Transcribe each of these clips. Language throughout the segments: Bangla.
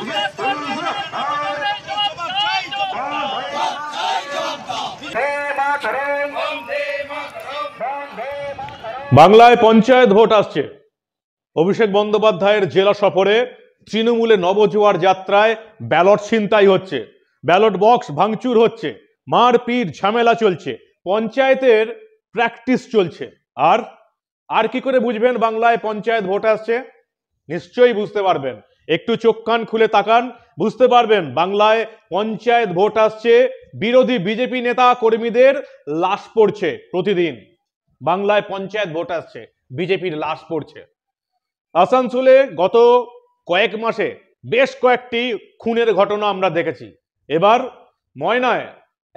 বাংলায় পঞ্চায়েত ভোট আসছে অভিষেক বন্দ্যোপাধ্যায়ের জেলা সফরে তৃণমূলে নবজোয়ার যাত্রায় ব্যালট ছিনতাই হচ্ছে ব্যালট বক্স ভাঙচুর হচ্ছে মারপিট ঝামেলা চলছে পঞ্চায়েতের প্র্যাকটিস চলছে আর আর কি করে বুঝবেন বাংলায় পঞ্চায়েত ভোট আসছে নিশ্চয়ই বুঝতে পারবেন একটু চোখ কান খুলে তাকান বুঝতে পারবেন বাংলায় পঞ্চায়েত ভোট আসছে বিরোধী বিজেপি নেতা কর্মীদের লাশ পড়ছে প্রতিদিন বাংলায় পঞ্চায়েত ভোট আসছে বিজেপির লাশ পড়ছে আসানসোলে গত কয়েক মাসে বেশ কয়েকটি খুনের ঘটনা আমরা দেখেছি এবার ময়নায়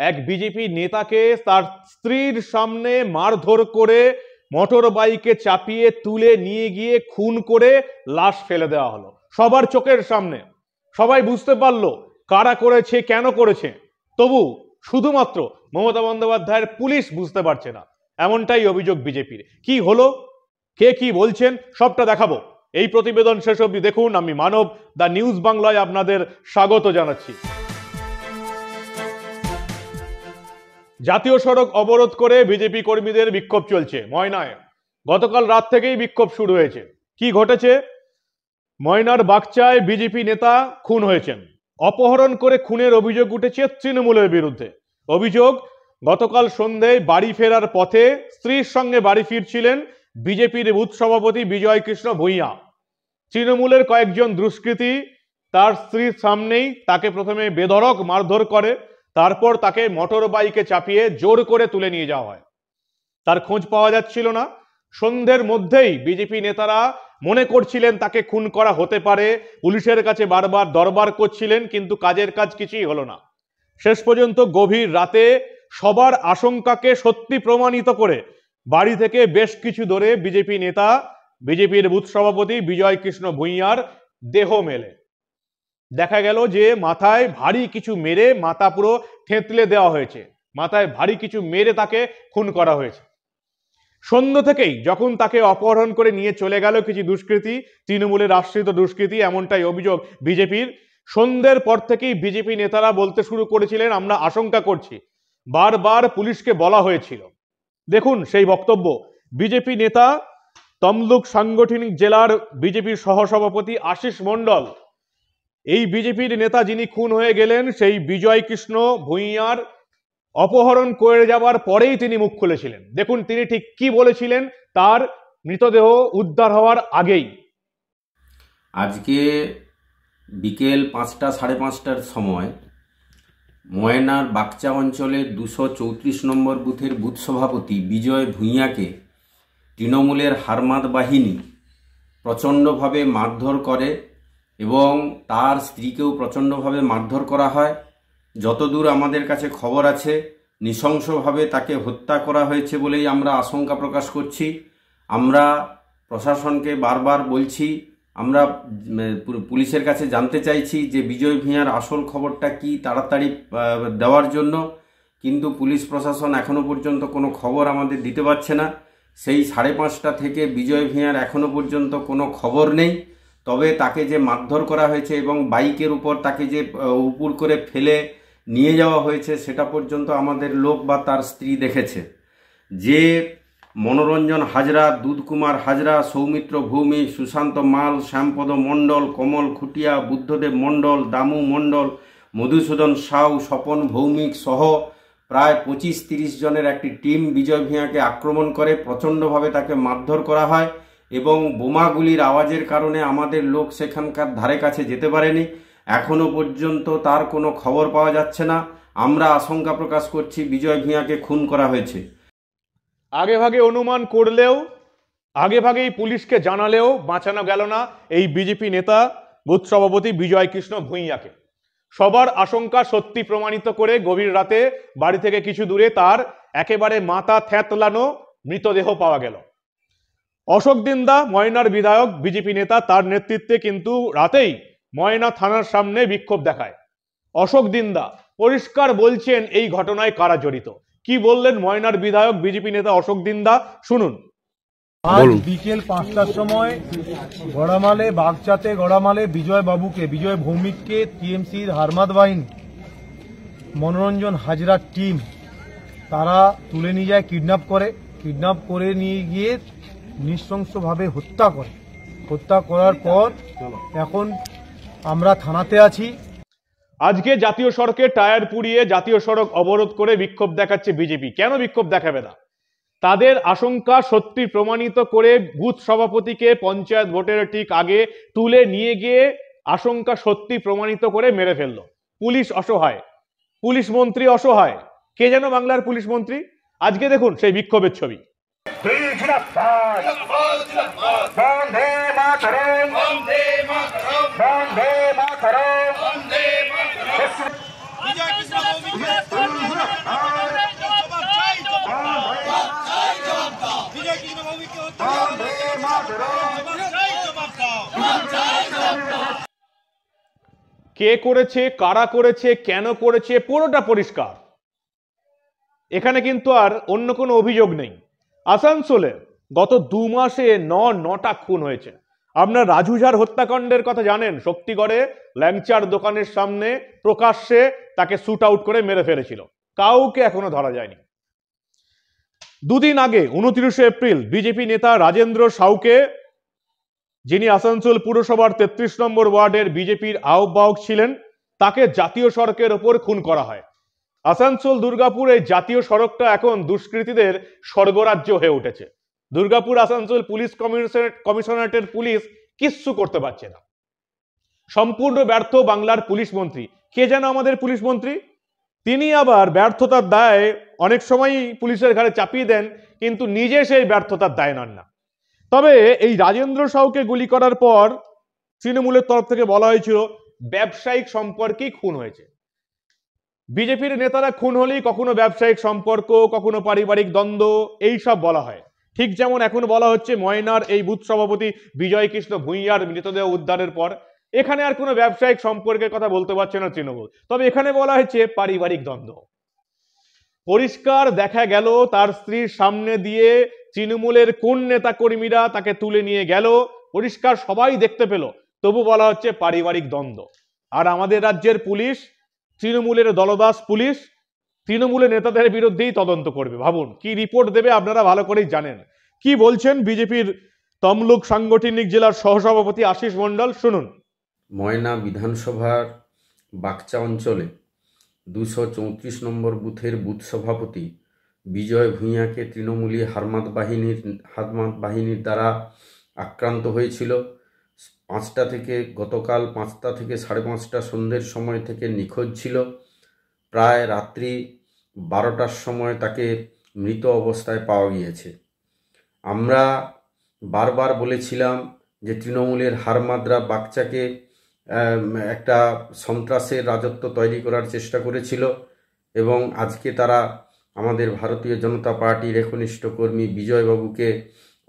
এক বিজেপি নেতাকে তার স্ত্রীর সামনে মারধর করে মোটর বাইকে চাপিয়ে তুলে নিয়ে গিয়ে খুন করে লাশ ফেলে দেওয়া হলো সবার চোখের সামনে সবাই বুঝতে পারলো কারা করেছে কেন করেছে তবু শুধুমাত্র মমতা বন্দ্যোপাধ্যায়ের পুলিশ বুঝতে পারছে না এমনটাই অভিযোগ বিজেপির কি হলো কে কি বলছেন সবটা দেখাবো এই প্রতিবেদন শেষ অবধি দেখুন আমি মানব দ্য নিউজ বাংলায় আপনাদের স্বাগত জানাচ্ছি জাতীয় সড়ক অবরোধ করে বিজেপি কর্মীদের বিক্ষোভ চলছে ময়নায় গতকাল রাত থেকেই বিক্ষোভ শুরু হয়েছে কি ঘটেছে ময়নার বাগচায় বিজেপি নেতা খুন হয়েছেন অপহরণ করে খুনের অভিযোগ উঠেছে তৃণমূলের বিরুদ্ধে অভিযোগ গতকাল সন্ধ্যায় বাড়ি ফেরার পথে স্ত্রীর সঙ্গে বাড়ি ফিরছিলেন বিজেপির বুথ সভাপতি বিজয় কৃষ্ণ ভূঁইয়া তৃণমূলের কয়েকজন দুষ্কৃতী তার স্ত্রীর সামনেই তাকে প্রথমে বেধরক মারধর করে তারপর তাকে মোটর বাইকে চাপিয়ে জোর করে তুলে নিয়ে যাওয়া হয় তার খোঁজ পাওয়া যাচ্ছিল না সন্ধ্যের মধ্যেই বিজেপি নেতারা মনে করছিলেন তাকে খুন করা হতে পারে পুলিশের কাছে বারবার দরবার করছিলেন কিন্তু কাজের কাজ কিছুই হলো না শেষ পর্যন্ত গভীর রাতে সবার আশঙ্কাকে সত্যি প্রমাণিত করে বাড়ি থেকে বেশ কিছু ধরে বিজেপি নেতা বিজেপির বুথ সভাপতি বিজয় কৃষ্ণ ভূঁইয়ার দেহ মেলে দেখা গেল যে মাথায় ভারী কিছু মেরে মাথা পুরো থেঁতলে দেওয়া হয়েছে মাথায় ভারী কিছু মেরে তাকে খুন করা হয়েছে সন্ধ্যা থেকেই যখন তাকে অপহরণ করে নিয়ে চলে গেল কিছু দুষ্কৃতী তৃণমূলের আশ্রিত দুষ্কৃতী এমনটাই অভিযোগ বিজেপির সন্ধ্যের পর থেকেই বিজেপি নেতারা বলতে শুরু করেছিলেন আমরা আশঙ্কা করছি বারবার পুলিশকে বলা হয়েছিল দেখুন সেই বক্তব্য বিজেপি নেতা তমলুক সাংগঠনিক জেলার বিজেপির সহসভাপতি আশিস মণ্ডল এই বিজেপির নেতা যিনি খুন হয়ে গেলেন সেই বিজয় কৃষ্ণ ভূঁইয়ার অপহরণ করে যাওয়ার পরেই তিনি মুখ খুলেছিলেন দেখুন তিনি ঠিক কি বলেছিলেন তার মৃতদেহ উদ্ধার হওয়ার আগেই আজকে বিকেল পাঁচটা সাড়ে পাঁচটার সময় ময়নার বাকচা অঞ্চলের দুশো চৌত্রিশ নম্বর বুথের বুথ সভাপতি বিজয় ভূঁইয়াকে তৃণমূলের হারমাদ বাহিনী প্রচণ্ডভাবে মারধর করে এবং তার স্ত্রীকেও প্রচণ্ডভাবে মারধর করা হয় যতদূর আমাদের কাছে খবর আছে নৃশংসভাবে তাকে হত্যা করা হয়েছে বলেই আমরা আশঙ্কা প্রকাশ করছি আমরা প্রশাসনকে বারবার বলছি আমরা পুলিশের কাছে জানতে চাইছি যে বিজয় ভূঁয়ার আসল খবরটা কি তাড়াতাড়ি দেওয়ার জন্য কিন্তু পুলিশ প্রশাসন এখনও পর্যন্ত কোনো খবর আমাদের দিতে পারছে না সেই সাড়ে পাঁচটা থেকে বিজয় ভূঁয়ার এখনও পর্যন্ত কোনো খবর নেই তবে তাকে যে মারধর করা হয়েছে এবং বাইকের উপর তাকে যে উপর করে ফেলে নিয়ে যাওয়া হয়েছে সেটা পর্যন্ত আমাদের লোক বা তার স্ত্রী দেখেছে যে মনোরঞ্জন হাজরা দুধকুমার হাজরা সৌমিত্র ভৌমি সুশান্ত মাল শ্যামপদ মণ্ডল কমল খুটিয়া বুদ্ধদেব মণ্ডল দামু মণ্ডল মধুসূদন সাউ স্বপন ভৌমিক সহ প্রায় পঁচিশ তিরিশ জনের একটি টিম বিজয় ভিয়াকে আক্রমণ করে প্রচণ্ডভাবে তাকে মারধর করা হয় এবং বোমাগুলির আওয়াজের কারণে আমাদের লোক সেখানকার ধারে কাছে যেতে পারেনি এখনও পর্যন্ত তার কোনো খবর পাওয়া যাচ্ছে না আমরা আশঙ্কা প্রকাশ করছি বিজয় ভূঁয়াকে খুন করা হয়েছে আগে ভাগে অনুমান করলেও আগে ভাগেই পুলিশকে জানালেও বাঁচানো গেল না এই বিজেপি নেতা বুথ সভাপতি বিজয় কৃষ্ণ ভূঁইয়াকে সবার আশঙ্কা সত্যি প্রমাণিত করে গভীর রাতে বাড়ি থেকে কিছু দূরে তার একেবারে মাথা থ্যাতলানো মৃতদেহ পাওয়া গেল অশোক দিন্দা ময়নার বিধায়ক বিজেপি নেতা তার নেতৃত্বে কিন্তু রাতেই ময়না থানার সামনে বিক্ষোভ দেখায় অশোক দিন্দা পরিষ্কার বলছেন এই ঘটনায় কারা জড়িত কি বললেন ময়নার বিধায়ক বিজেপি নেতা অশোক দিন্দা শুনুন বিকেল পাঁচটার সময় গড়ামালে বাগচাতে গড়ামালে বিজয় বাবুকে বিজয় ভৌমিককে টিএমসির হারমাদ বাহিনী মনোরঞ্জন হাজরার টিম তারা তুলে নিয়ে যায় কিডন্যাপ করে কিডন্যাপ করে নিয়ে গিয়ে নৃশংসভাবে হত্যা করে হত্যা করার পর এখন আমরা থানাতে আছি আজকে জাতীয় সড়কে টায়ার পুড়িয়ে জাতীয় সড়ক অবরোধ করে বিক্ষোভ দেখাচ্ছে বিজেপি কেন বিক্ষোভ দেখাবে না তাদের আশঙ্কা সত্যি প্রমাণিত করে বুথ সভাপতিকে পঞ্চায়েত ভোটের ঠিক আগে তুলে নিয়ে গিয়ে আশঙ্কা সত্যি প্রমাণিত করে মেরে ফেলল পুলিশ অসহায় পুলিশ মন্ত্রী অসহায় কে যেন বাংলার পুলিশ মন্ত্রী আজকে দেখুন সেই বিক্ষোভের ছবি কে করেছে কারা করেছে কেন করেছে পুরোটা পরিষ্কার এখানে কিন্তু আর অন্য কোনো অভিযোগ নেই আসানসোলে গত দু মাসে ন নটা খুন হয়েছে আপনার রাজুঝার হত্যাকাণ্ডের কথা জানেন শক্তিগড়ে ল্যাংচার দোকানের সামনে প্রকাশ্যে তাকে শ্যুট আউট করে মেরে ফেলেছিল কাউকে এখনো ধরা যায়নি দুদিন আগে উনত্রিশে এপ্রিল বিজেপি নেতা রাজেন্দ্র সাউকে যিনি আসানসোল পুরসভার তেত্রিশ নম্বর ওয়ার্ডের বিজেপির আহ্বায়ক ছিলেন তাকে জাতীয় সড়কের ওপর খুন করা হয় আসানসোল দুর্গাপুরে জাতীয় সড়কটা এখন দুষ্কৃতীদের স্বর্গরাজ্য হয়ে উঠেছে দুর্গাপুর আসানসোল পুলিশ কমিশনারেট কমিশনারেটের পুলিশ কিচ্ছু করতে পারছে না সম্পূর্ণ ব্যর্থ বাংলার পুলিশ মন্ত্রী কে যেন আমাদের পুলিশ মন্ত্রী তিনি আবার ব্যর্থতার দায় অনেক সময়ই পুলিশের ঘাড়ে চাপিয়ে দেন কিন্তু নিজে সেই ব্যর্থতার দায় নন না তবে এই রাজেন্দ্র সাউকে গুলি করার পর তৃণমূলের তরফ থেকে বলা হয়েছিল ব্যবসায়িক সম্পর্কেই খুন হয়েছে বিজেপির নেতারা খুন হলেই কখনো ব্যবসায়িক সম্পর্ক কখনো পারিবারিক দ্বন্দ্ব এই সব বলা হয় ঠিক যেমন এখন বলা হচ্ছে ময়নার এই বুথ সভাপতি বিজয় কৃষ্ণ ভূঁইয়ার মৃতদেহ উদ্ধারের পর এখানে আর কোনো ব্যবসায়িক সম্পর্কের কথা বলতে পারছে না তৃণমূল তবে এখানে বলা হয়েছে পারিবারিক দ্বন্দ্ব পরিষ্কার দেখা গেল তার স্ত্রীর সামনে দিয়ে তৃণমূলের কোন নেতা কর্মীরা তাকে তুলে নিয়ে গেল পরিষ্কার সবাই দেখতে পেল তবু বলা হচ্ছে পারিবারিক দ্বন্দ্ব আর আমাদের রাজ্যের পুলিশ তৃণমূলের দলদাস পুলিশ তৃণমূলের নেতাদের বিরুদ্ধেই তদন্ত করবে ভাবুন কি রিপোর্ট দেবে আপনারা ভালো করেই জানেন কি বলছেন বিজেপির তমলুক সাংগঠনিক জেলার সহসভাপতি আশিস মণ্ডল শুনুন ময়না বিধানসভার বাকচা অঞ্চলে দুশো চৌত্রিশ নম্বর বুথের বুথ সভাপতি বিজয় ভূঁইয়াকে তৃণমূলী হারমাত বাহিনীর হারমাত বাহিনীর দ্বারা আক্রান্ত হয়েছিল পাঁচটা থেকে গতকাল পাঁচটা থেকে সাড়ে পাঁচটা সন্ধ্যের সময় থেকে নিখোঁজ ছিল প্রায় রাত্রি বারোটার সময় তাকে মৃত অবস্থায় পাওয়া গিয়েছে আমরা বারবার বলেছিলাম যে তৃণমূলের হারমাদ্রা বাচ্চাকে একটা সন্ত্রাসের রাজত্ব তৈরি করার চেষ্টা করেছিল এবং আজকে তারা আমাদের ভারতীয় জনতা পার্টির একনিষ্ঠ কর্মী বিজয়বাবুকে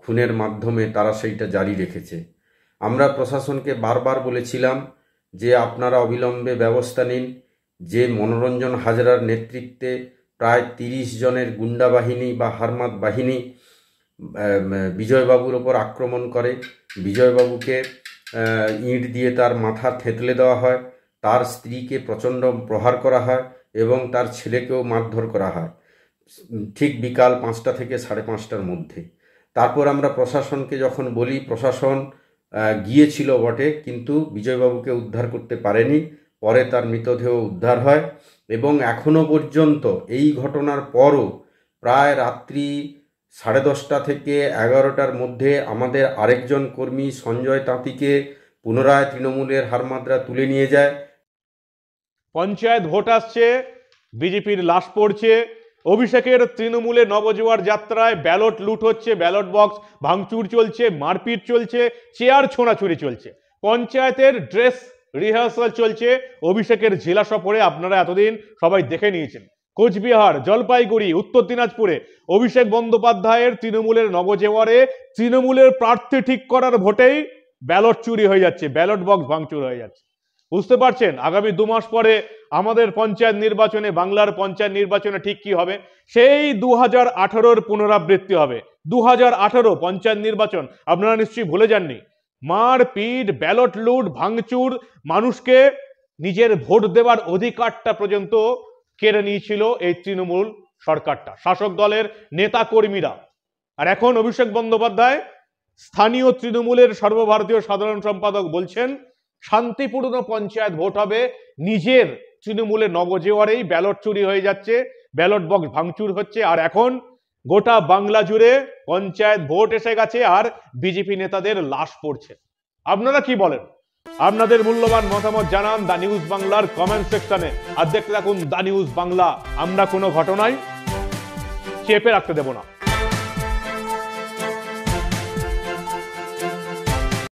খুনের মাধ্যমে তারা সেইটা জারি রেখেছে আমরা প্রশাসনকে বারবার বলেছিলাম যে আপনারা অবিলম্বে ব্যবস্থা নিন যে মনোরঞ্জন হাজরার নেতৃত্বে প্রায় তিরিশ জনের গুন্ডা বাহিনী বা হারমাত বাহিনী বিজয়বাবুর ওপর আক্রমণ করে বিজয়বাবুকে ইঁট দিয়ে তার মাথা থেতলে দেওয়া হয় তার স্ত্রীকে প্রচণ্ড প্রহার করা হয় এবং তার ছেলেকেও মারধর করা হয় ঠিক বিকাল পাঁচটা থেকে সাড়ে পাঁচটার মধ্যে তারপর আমরা প্রশাসনকে যখন বলি প্রশাসন গিয়েছিল বটে কিন্তু বিজয়বাবুকে উদ্ধার করতে পারেনি পরে তার মৃতদেহ উদ্ধার হয় এবং এখনও পর্যন্ত এই ঘটনার পরও প্রায় রাত্রি সাড়ে দশটা থেকে এগারোটার মধ্যে আমাদের আরেকজন কর্মী সঞ্জয় তাঁতিকে পুনরায় তৃণমূলের হারমাত্রা তুলে নিয়ে যায় পঞ্চায়েত ভোট আসছে বিজেপির লাশ পড়ছে অভিষেকের তৃণমূলে নবজোয়ার যাত্রায় ব্যালট লুট হচ্ছে ব্যালট বক্স ভাঙচুর চলছে মারপিট চলছে চেয়ার ছোঁড়াছুড়ি চলছে পঞ্চায়েতের ড্রেস রিহার্সাল চলছে অভিষেকের জেলা সফরে আপনারা এতদিন সবাই দেখে নিয়েছেন কোচবিহার জলপাইগুড়ি উত্তর দিনাজপুরে অভিষেক বন্দ্যোপাধ্যায়ের তৃণমূলের নবজেওয়ারে তৃণমূলের প্রার্থী ঠিক করার ভোটেই ব্যালট চুরি হয়ে যাচ্ছে ব্যালট বক্স ভাঙচুর হয়ে যাচ্ছে বুঝতে পারছেন আগামী দু মাস পরে আমাদের পঞ্চায়েত নির্বাচনে বাংলার পঞ্চায়েত নির্বাচনে ঠিক কি হবে সেই দু হাজার আঠারোর পুনরাবৃত্তি হবে দু হাজার আঠারো পঞ্চায়েত নির্বাচন আপনারা নিশ্চয়ই ভুলে যাননি মারপিট ব্যালট লুট ভাঙচুর মানুষকে নিজের ভোট দেওয়ার অধিকারটা পর্যন্ত কেড়ে নিয়েছিল এই তৃণমূল সরকারটা শাসক দলের নেতা কর্মীরা আর এখন অভিষেক বন্দ্যোপাধ্যায় স্থানীয় তৃণমূলের সর্বভারতীয় সাধারণ সম্পাদক বলছেন শান্তিপূর্ণ পঞ্চায়েত ভোট হবে নিজের তৃণমূলের নবজেওয়ারেই ব্যালট চুরি হয়ে যাচ্ছে ব্যালট বক্স ভাঙচুর হচ্ছে আর এখন গোটা বাংলা জুড়ে পঞ্চায়েত ভোট এসে গেছে আর বিজেপি নেতাদের লাশ পড়ছে আপনারা কি বলেন আপনাদের মূল্যবান মতামত জানান দা নিউজ বাংলার কমেন্ট সেকশনে আর দেখতে থাকুন দা নিউজ বাংলা আমরা কোনো ঘটনায় চেপে রাখতে দেব না